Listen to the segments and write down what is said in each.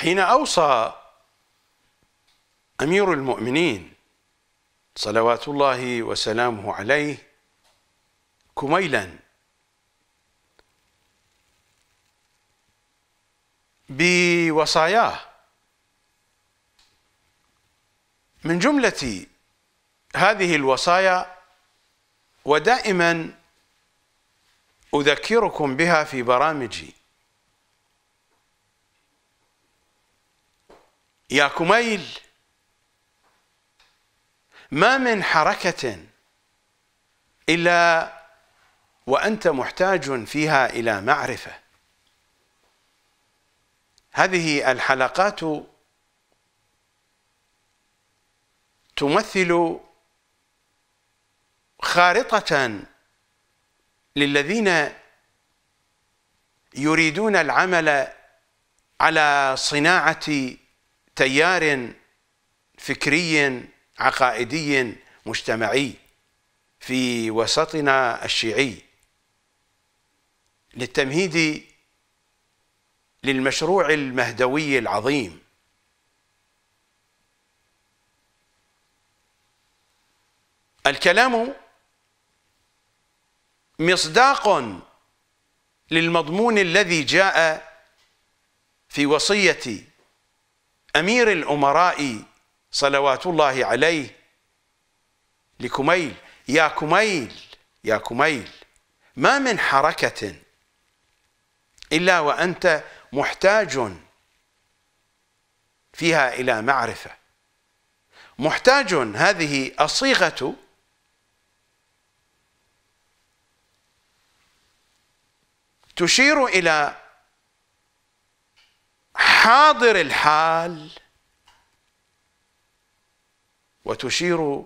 حين أوصى أمير المؤمنين صلوات الله وسلامه عليه كميلا بوصاياه من جملة هذه الوصايا ودائما أذكركم بها في برامجي يا كميل ما من حركة إلا وأنت محتاج فيها إلى معرفة هذه الحلقات تمثل خارطة للذين يريدون العمل على صناعة تيار فكري عقائدي مجتمعي في وسطنا الشيعي للتمهيد للمشروع المهدوي العظيم الكلام مصداق للمضمون الذي جاء في وصيه أمير الأمراء صلوات الله عليه لكميل يا كميل يا كميل ما من حركة إلا وأنت محتاج فيها إلى معرفة محتاج هذه الصيغة تشير إلى حاضر الحال وتشير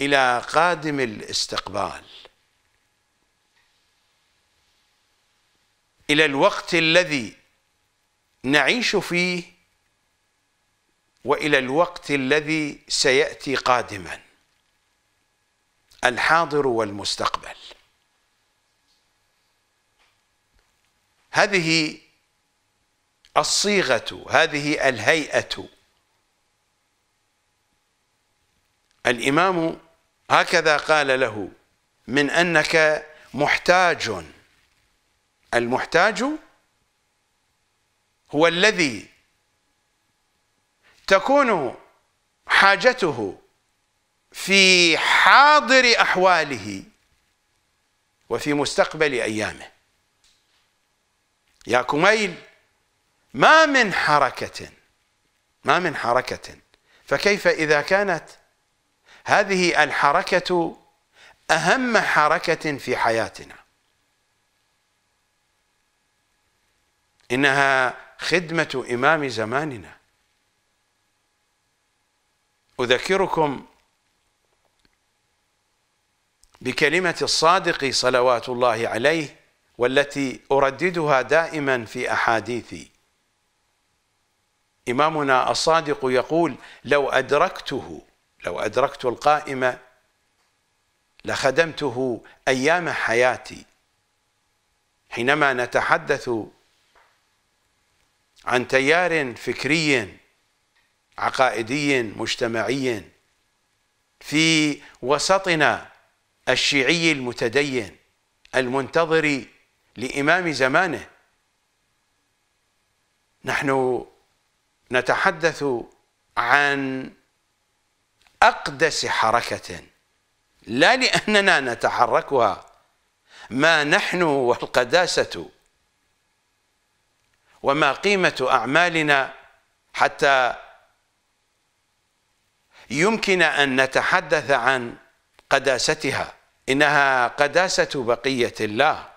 الى قادم الاستقبال الى الوقت الذي نعيش فيه والى الوقت الذي سياتي قادما الحاضر والمستقبل هذه الصيغة هذه الهيئة الإمام هكذا قال له من أنك محتاج المحتاج هو الذي تكون حاجته في حاضر أحواله وفي مستقبل أيامه يا كميل ما من حركة ما من حركة فكيف إذا كانت هذه الحركة أهم حركة في حياتنا إنها خدمة إمام زماننا أذكركم بكلمة الصادق صلوات الله عليه والتي أرددها دائما في أحاديثي إمامنا الصادق يقول لو أدركته لو أدركت القائمة لخدمته أيام حياتي حينما نتحدث عن تيار فكري عقائدي مجتمعي في وسطنا الشيعي المتدين المنتظر لإمام زمانه نحن نتحدث عن اقدس حركه لا لاننا نتحركها ما نحن والقداسه وما قيمه اعمالنا حتى يمكن ان نتحدث عن قداستها انها قداسه بقيه الله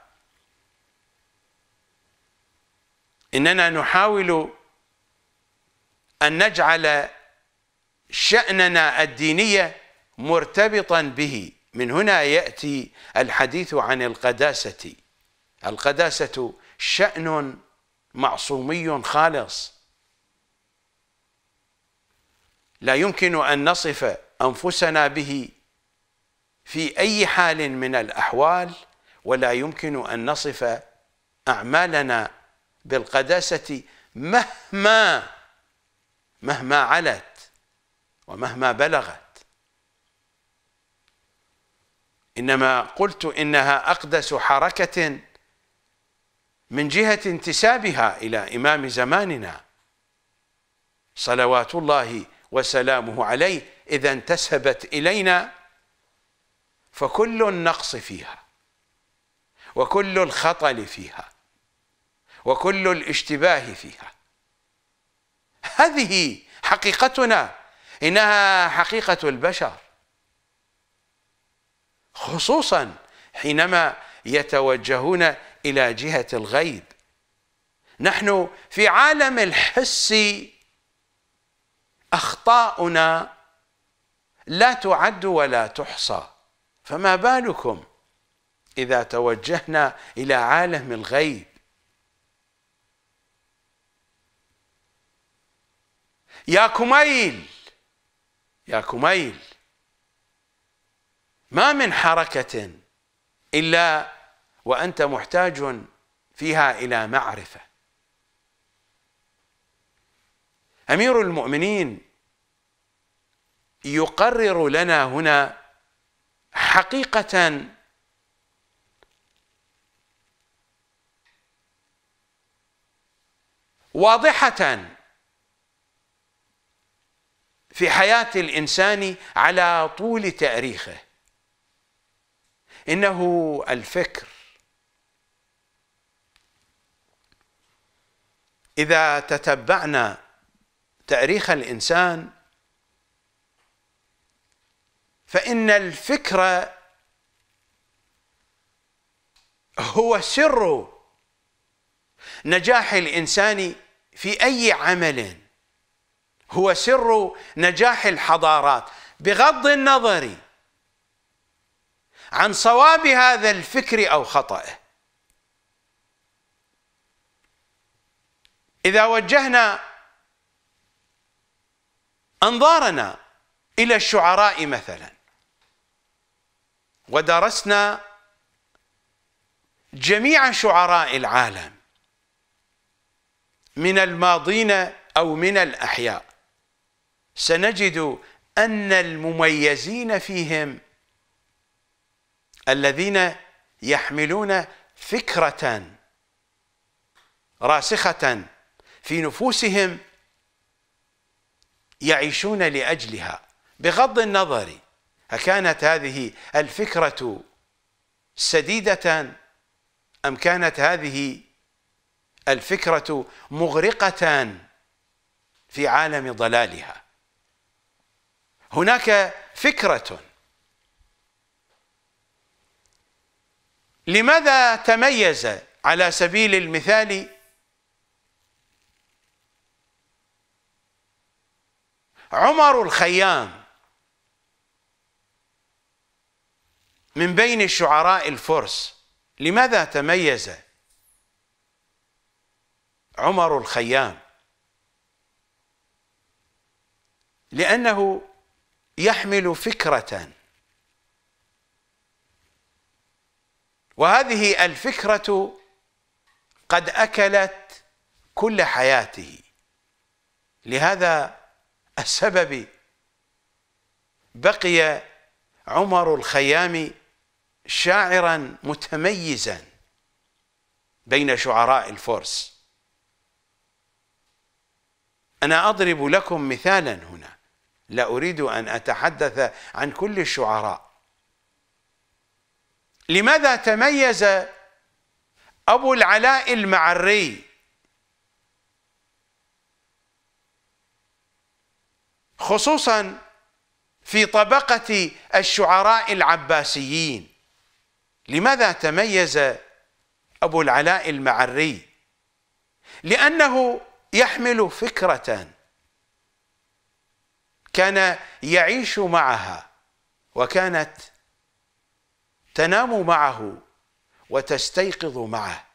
اننا نحاول أن نجعل شأننا الدينية مرتبطا به من هنا يأتي الحديث عن القداسة القداسة شأن معصومي خالص لا يمكن أن نصف أنفسنا به في أي حال من الأحوال ولا يمكن أن نصف أعمالنا بالقداسة مهما مهما علت ومهما بلغت إنما قلت إنها أقدس حركة من جهة انتسابها إلى إمام زماننا صلوات الله وسلامه عليه إذا انتسبت إلينا فكل النقص فيها وكل الخطل فيها وكل الاشتباه فيها هذه حقيقتنا انها حقيقه البشر خصوصا حينما يتوجهون الى جهه الغيب نحن في عالم الحس اخطاؤنا لا تعد ولا تحصى فما بالكم اذا توجهنا الى عالم الغيب يا كميل يا كميل ما من حركة إلا وأنت محتاج فيها إلى معرفة أمير المؤمنين يقرر لنا هنا حقيقة واضحة في حياة الإنسان على طول تاريخه إنه الفكر إذا تتبعنا تاريخ الإنسان فإن الفكر هو سر نجاح الإنسان في أي عمل هو سر نجاح الحضارات بغض النظر عن صواب هذا الفكر او خطأه اذا وجهنا انظارنا الى الشعراء مثلا ودرسنا جميع شعراء العالم من الماضين او من الاحياء سنجد أن المميزين فيهم الذين يحملون فكرة راسخة في نفوسهم يعيشون لأجلها بغض النظر أكانت هذه الفكرة سديدة أم كانت هذه الفكرة مغرقة في عالم ضلالها هناك فكرة لماذا تميز على سبيل المثال عمر الخيام من بين الشعراء الفرس لماذا تميز عمر الخيام لأنه يحمل فكرة وهذه الفكرة قد أكلت كل حياته لهذا السبب بقي عمر الخيام شاعرا متميزا بين شعراء الفرس أنا أضرب لكم مثالا هنا لا أريد أن أتحدث عن كل الشعراء لماذا تميز أبو العلاء المعري خصوصا في طبقة الشعراء العباسيين لماذا تميز أبو العلاء المعري لأنه يحمل فكرة كان يعيش معها وكانت تنام معه وتستيقظ معه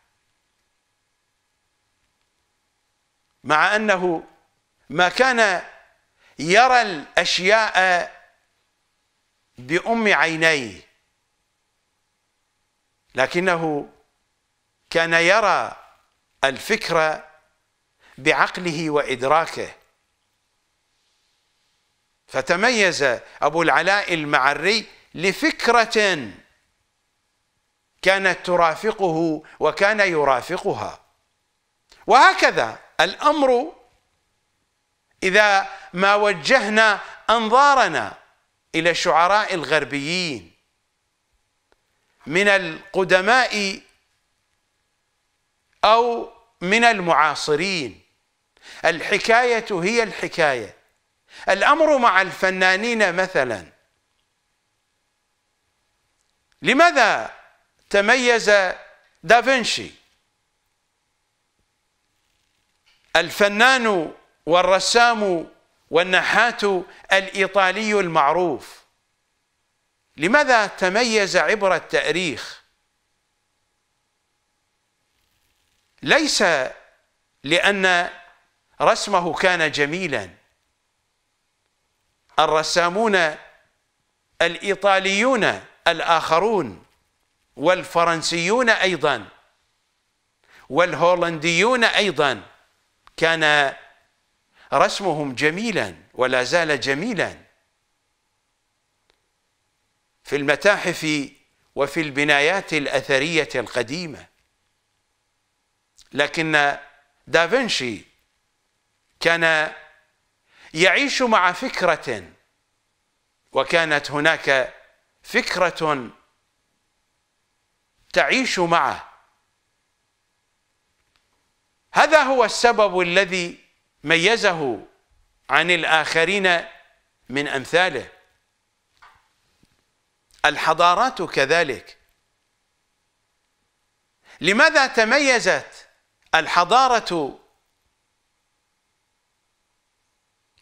مع انه ما كان يرى الاشياء بام عينيه لكنه كان يرى الفكر بعقله وادراكه فتميز أبو العلاء المعري لفكرة كانت ترافقه وكان يرافقها وهكذا الأمر إذا ما وجهنا أنظارنا إلى الشعراء الغربيين من القدماء أو من المعاصرين الحكاية هي الحكاية الأمر مع الفنانين مثلا لماذا تميز دافنشي الفنان والرسام والنحات الإيطالي المعروف لماذا تميز عبر التاريخ ليس لأن رسمه كان جميلاً الرسامون الإيطاليون الآخرون والفرنسيون أيضا والهولنديون أيضا كان رسمهم جميلا ولا زال جميلا في المتاحف وفي البنايات الأثرية القديمة لكن دافنشي كان يعيش مع فكرة وكانت هناك فكرة تعيش معه هذا هو السبب الذي ميزه عن الآخرين من أمثاله الحضارات كذلك لماذا تميزت الحضارة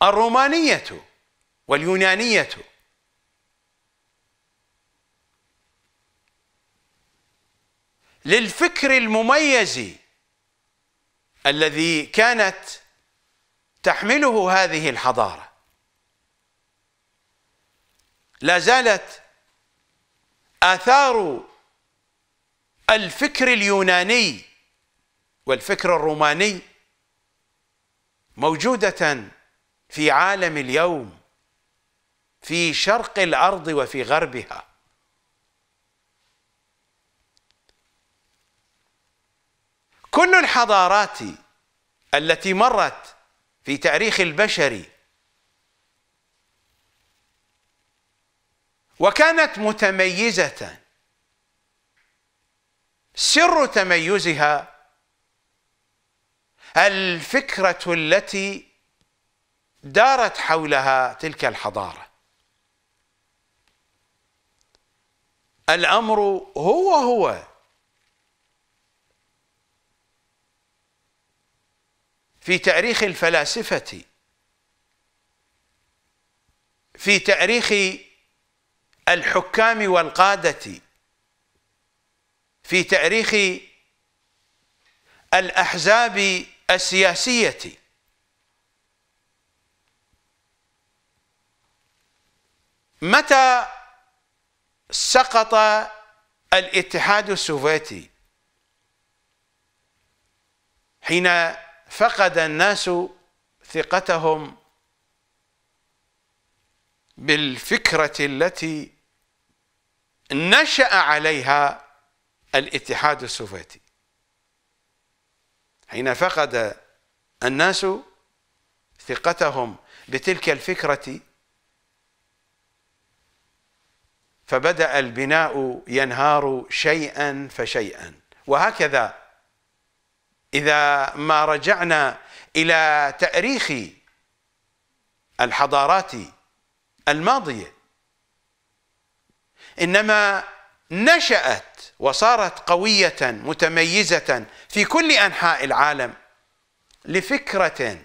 الرومانية واليونانية للفكر المميز الذي كانت تحمله هذه الحضارة لا زالت آثار الفكر اليوناني والفكر الروماني موجودة في عالم اليوم في شرق الارض وفي غربها كل الحضارات التي مرت في تاريخ البشر وكانت متميزه سر تميزها الفكره التي دارت حولها تلك الحضاره الامر هو هو في تاريخ الفلاسفه في تاريخ الحكام والقاده في تاريخ الاحزاب السياسيه متى سقط الاتحاد السوفيتي حين فقد الناس ثقتهم بالفكرة التي نشأ عليها الاتحاد السوفيتي حين فقد الناس ثقتهم بتلك الفكرة فبدا البناء ينهار شيئا فشيئا وهكذا اذا ما رجعنا الى تاريخ الحضارات الماضيه انما نشات وصارت قويه متميزه في كل انحاء العالم لفكره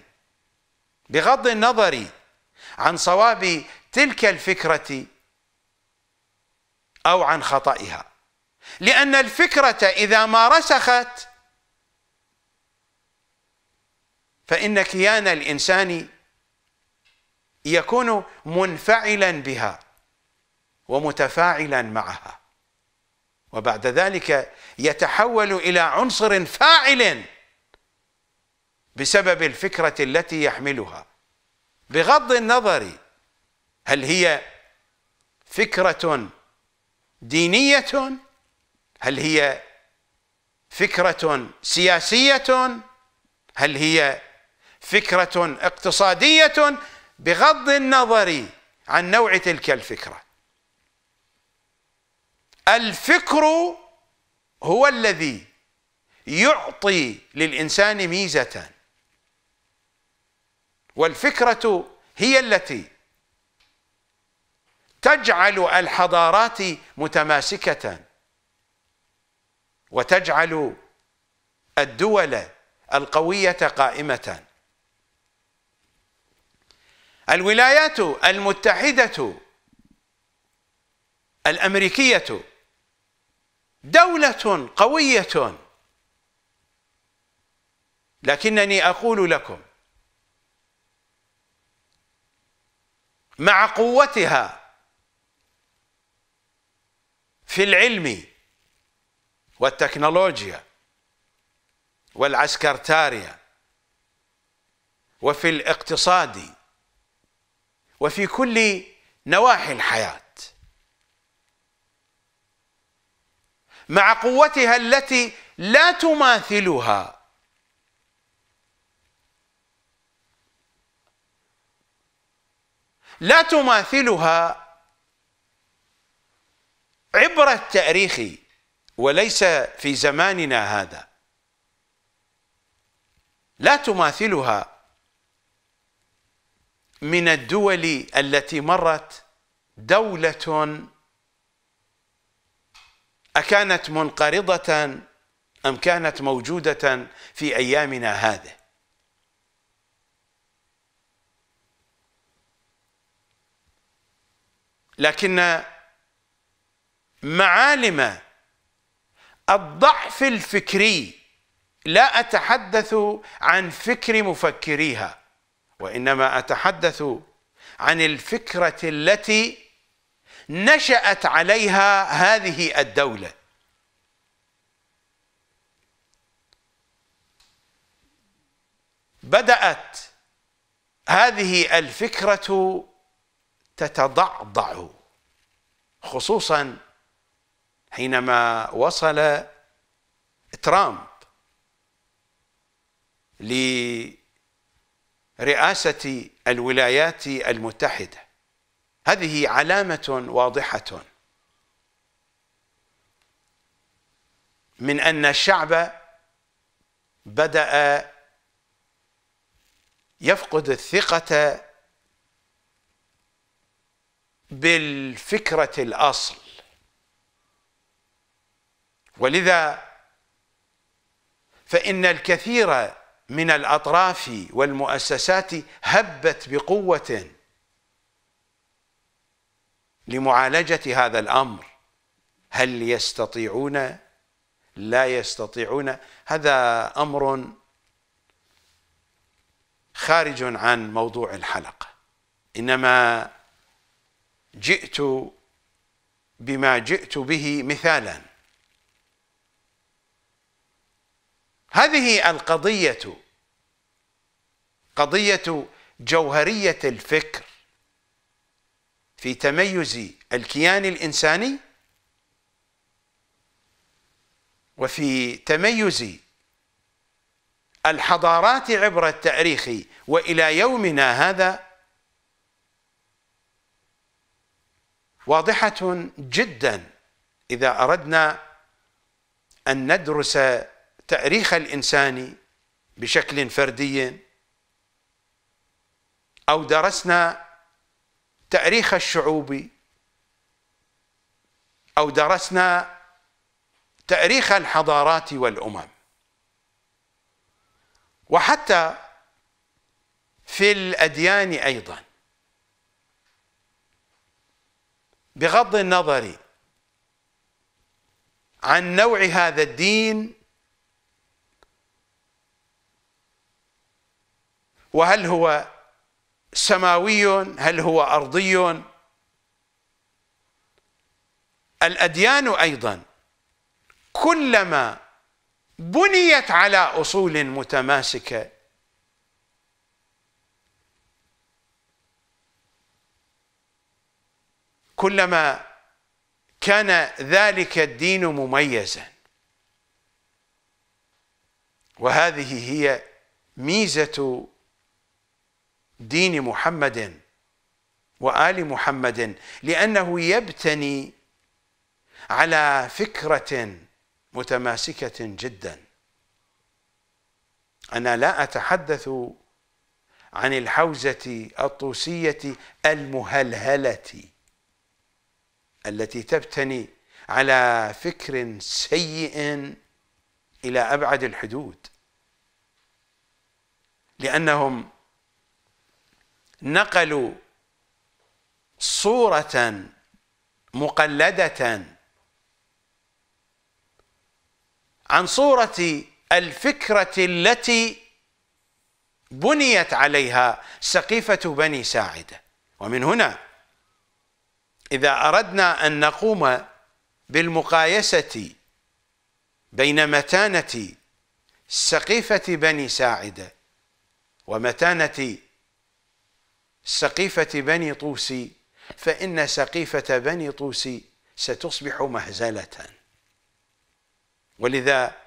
بغض النظر عن صواب تلك الفكره أو عن خطئها لأن الفكرة إذا ما رسخت فإن كيان الإنسان يكون منفعلا بها ومتفاعلا معها وبعد ذلك يتحول إلى عنصر فاعل بسبب الفكرة التي يحملها بغض النظر هل هي فكرة دينية هل هي فكرة سياسية هل هي فكرة اقتصادية بغض النظر عن نوع تلك الفكرة الفكر هو الذي يعطي للإنسان ميزة والفكرة هي التي تجعل الحضارات متماسكة وتجعل الدول القوية قائمة الولايات المتحدة الأمريكية دولة قوية لكنني أقول لكم مع قوتها في العلم والتكنولوجيا والعسكرتاريا وفي الاقتصاد وفي كل نواحي الحياة مع قوتها التي لا تماثلها لا تماثلها عبرة تاريخي وليس في زماننا هذا لا تماثلها من الدول التي مرت دولة أكانت منقرضة أم كانت موجودة في أيامنا هذه لكن معالم الضعف الفكري لا اتحدث عن فكر مفكريها وانما اتحدث عن الفكره التي نشات عليها هذه الدوله بدات هذه الفكره تتضعضع خصوصا حينما وصل ترامب لرئاسة الولايات المتحدة هذه علامة واضحة من أن الشعب بدأ يفقد الثقة بالفكرة الأصل ولذا فإن الكثير من الأطراف والمؤسسات هبت بقوة لمعالجة هذا الأمر هل يستطيعون لا يستطيعون هذا أمر خارج عن موضوع الحلقة إنما جئت بما جئت به مثالاً هذه القضية قضية جوهرية الفكر في تميز الكيان الإنساني وفي تميز الحضارات عبر التاريخ والى يومنا هذا واضحه جدا اذا اردنا ان ندرس تأريخ الإنسان بشكل فردي أو درسنا تأريخ الشعوب أو درسنا تأريخ الحضارات والأمم وحتى في الأديان أيضا بغض النظر عن نوع هذا الدين وهل هو سماوي هل هو أرضي الأديان أيضا كلما بنيت على أصول متماسكة كلما كان ذلك الدين مميزا وهذه هي ميزة دين محمد وآل محمد لأنه يبتني على فكرة متماسكة جدا أنا لا أتحدث عن الحوزة الطوسية المهلهلة التي تبتني على فكر سيء إلى أبعد الحدود لأنهم نقلوا صورة مقلدة عن صورة الفكرة التي بنيت عليها سقيفة بني ساعدة ومن هنا إذا أردنا أن نقوم بالمقايسة بين متانة سقيفة بني ساعدة ومتانة سقيفة بني طوسي فإن سقيفة بني طوسي ستصبح مهزلة ولذا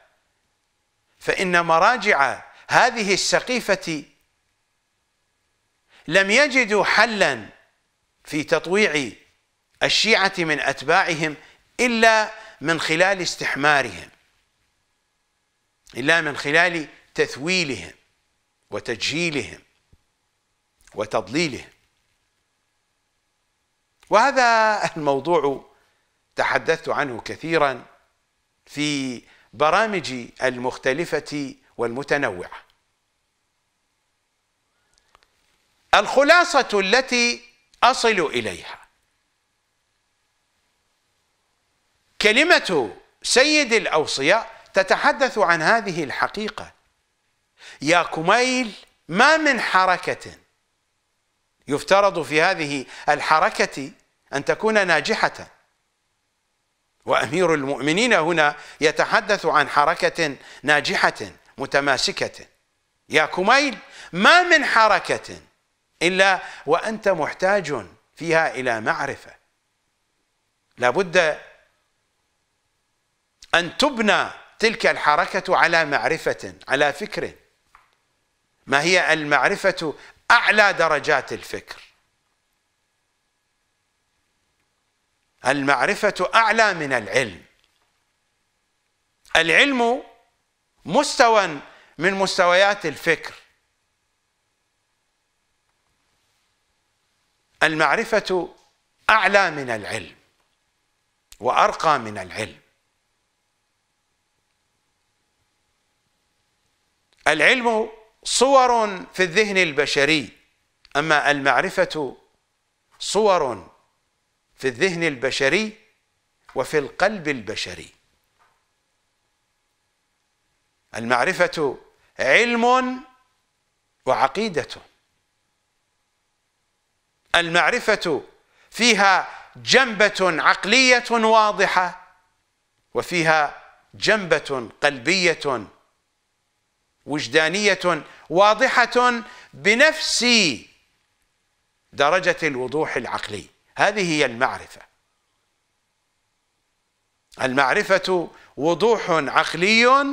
فإن مراجع هذه السقيفة لم يجدوا حلا في تطويع الشيعة من أتباعهم إلا من خلال استحمارهم إلا من خلال تثويلهم وتجهيلهم وتضليله وهذا الموضوع تحدثت عنه كثيرا في برامجي المختلفة والمتنوعة الخلاصة التي أصل إليها كلمة سيد الأوصياء تتحدث عن هذه الحقيقة يا كميل ما من حركة يفترض في هذه الحركة أن تكون ناجحة وأمير المؤمنين هنا يتحدث عن حركة ناجحة متماسكة يا كميل ما من حركة إلا وأنت محتاج فيها إلى معرفة لابد أن تبنى تلك الحركة على معرفة على فكر ما هي المعرفة أعلى درجات الفكر المعرفة أعلى من العلم العلم مستوى من مستويات الفكر المعرفة أعلى من العلم وأرقى من العلم العلم صور في الذهن البشري اما المعرفه صور في الذهن البشري وفي القلب البشري المعرفه علم وعقيده المعرفه فيها جنبه عقليه واضحه وفيها جنبه قلبيه وجدانيه واضحة بنفس درجة الوضوح العقلي هذه هي المعرفة المعرفة وضوح عقلي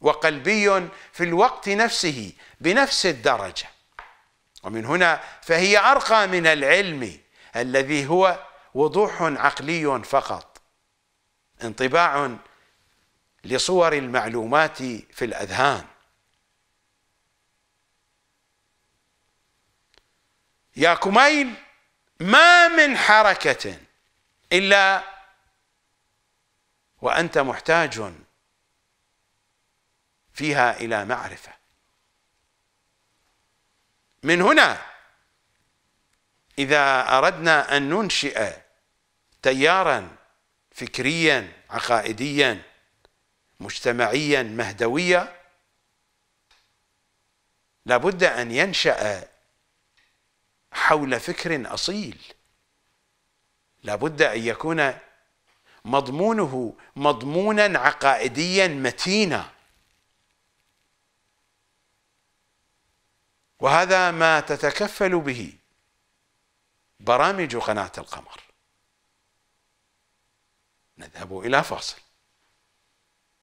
وقلبي في الوقت نفسه بنفس الدرجة ومن هنا فهي أرقى من العلم الذي هو وضوح عقلي فقط انطباع لصور المعلومات في الأذهان يا كميل ما من حركة إلا وأنت محتاج فيها إلى معرفة من هنا إذا أردنا أن ننشئ تيارا فكريا عقائديا مجتمعيا مهدويا لابد أن ينشأ حول فكر اصيل لابد ان يكون مضمونه مضمونا عقائديا متينا وهذا ما تتكفل به برامج قناه القمر نذهب الى فاصل